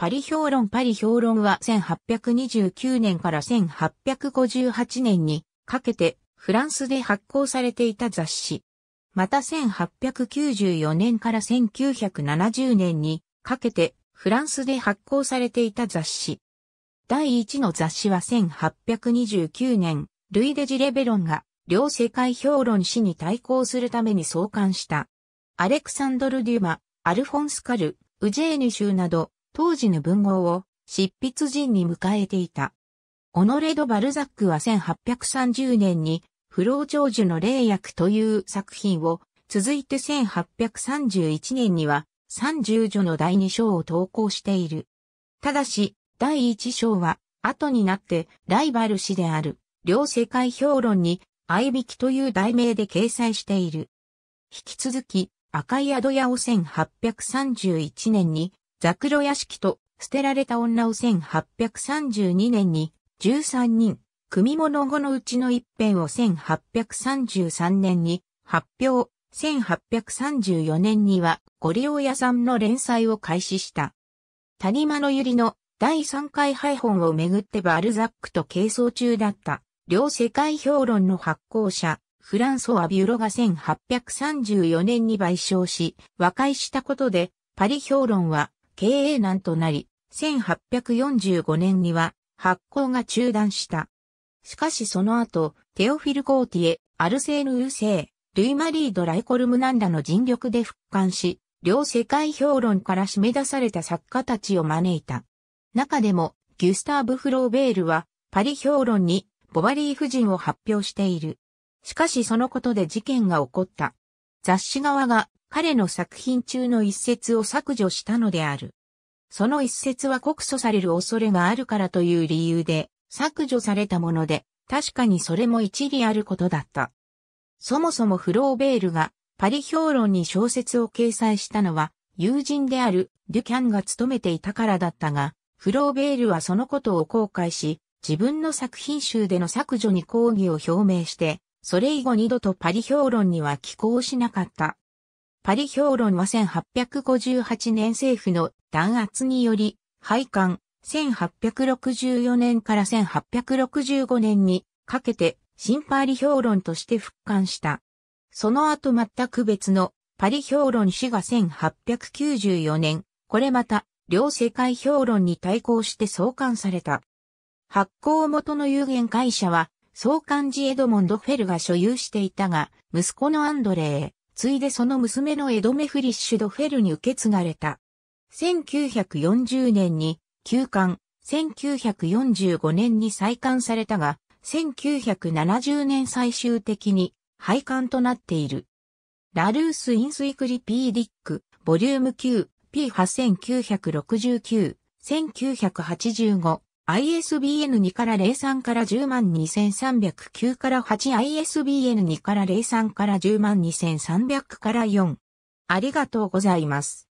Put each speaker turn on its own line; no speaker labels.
パリ評論パリ評論は1829年から1858年にかけてフランスで発行されていた雑誌。また1894年から1970年にかけてフランスで発行されていた雑誌。第1の雑誌は1829年、ルイ・デジ・レベロンが両世界評論誌に対抗するために創刊した。アレクサンドル・デュマ、アルフォンス・カル、ウジェーニ州など当時の文豪を執筆陣に迎えていた。オノレド・バルザックは1830年に不老長寿の霊薬という作品を、続いて1831年には30女の第2章を投稿している。ただし、第1章は、後になってライバル誌である、両世界評論に、合引きという題名で掲載している。引き続き、赤い宿屋を1831年にザクロ屋敷と捨てられた女を1832年に13人、組物後のうちの一編を1833年に発表、1834年にはご利用屋さんの連載を開始した。谷間のゆりの第3回配本をめぐってバルザックと係争中だった両世界評論の発行者、フランソワ・ビュロが1834年に賠償し、和解したことで、パリ評論は経営難となり、1845年には発行が中断した。しかしその後、テオフィル・コーティエ、アルセーヌ・ウーセー、ルイ・マリード・ライコルムナンらの尽力で復刊し、両世界評論から締め出された作家たちを招いた。中でも、ギュスターブ・フローベールは、パリ評論に、ボバリー夫人を発表している。しかしそのことで事件が起こった。雑誌側が彼の作品中の一節を削除したのである。その一節は告訴される恐れがあるからという理由で削除されたもので、確かにそれも一理あることだった。そもそもフローベールがパリ評論に小説を掲載したのは友人であるデュキャンが務めていたからだったが、フローベールはそのことを後悔し、自分の作品集での削除に抗議を表明して、それ以後二度とパリ評論には寄稿しなかった。パリ評論は1858年政府の弾圧により、廃刊、1864年から1865年にかけて新パリ評論として復刊した。その後全く別のパリ評論誌が1894年、これまた両世界評論に対抗して創刊された。発行元の有限会社は創刊時エドモンド・フェルが所有していたが、息子のアンドレー、ついでその娘のエドメ・フリッシュ・ド・フェルに受け継がれた。1940年に休刊、1945年に再刊されたが、1970年最終的に廃刊となっている。ラルース・インスイクリ・ピー・ディック、ボリューム9、P8969、1985、ISBN2 から03から102,309から8 ISBN2 から03から102,300から4。ありがとうございます。